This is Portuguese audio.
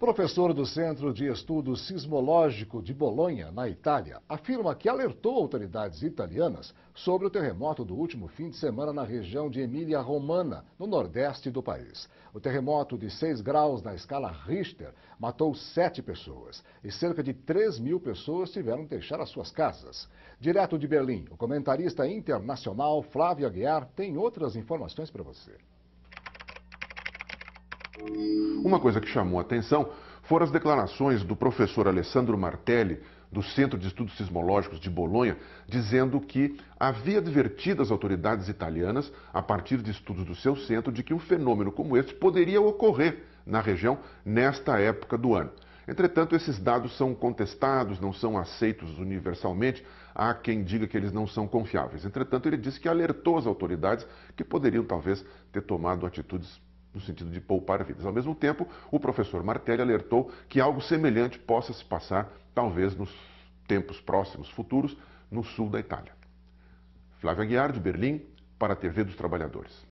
Professor do Centro de Estudo Sismológico de Bolonha, na Itália, afirma que alertou autoridades italianas sobre o terremoto do último fim de semana na região de Emília-Romana, no nordeste do país. O terremoto de 6 graus na escala Richter matou sete pessoas e cerca de 3 mil pessoas tiveram que deixar as suas casas. Direto de Berlim, o comentarista internacional Flávio Aguiar tem outras informações para você. Uma coisa que chamou atenção foram as declarações do professor Alessandro Martelli, do Centro de Estudos Sismológicos de Bolonha, dizendo que havia advertido as autoridades italianas, a partir de estudos do seu centro, de que um fenômeno como este poderia ocorrer na região nesta época do ano. Entretanto, esses dados são contestados, não são aceitos universalmente. Há quem diga que eles não são confiáveis. Entretanto, ele disse que alertou as autoridades que poderiam talvez ter tomado atitudes no sentido de poupar vidas. Ao mesmo tempo, o professor Martelli alertou que algo semelhante possa se passar, talvez nos tempos próximos, futuros, no sul da Itália. Flávia Guiar, de Berlim, para a TV dos Trabalhadores.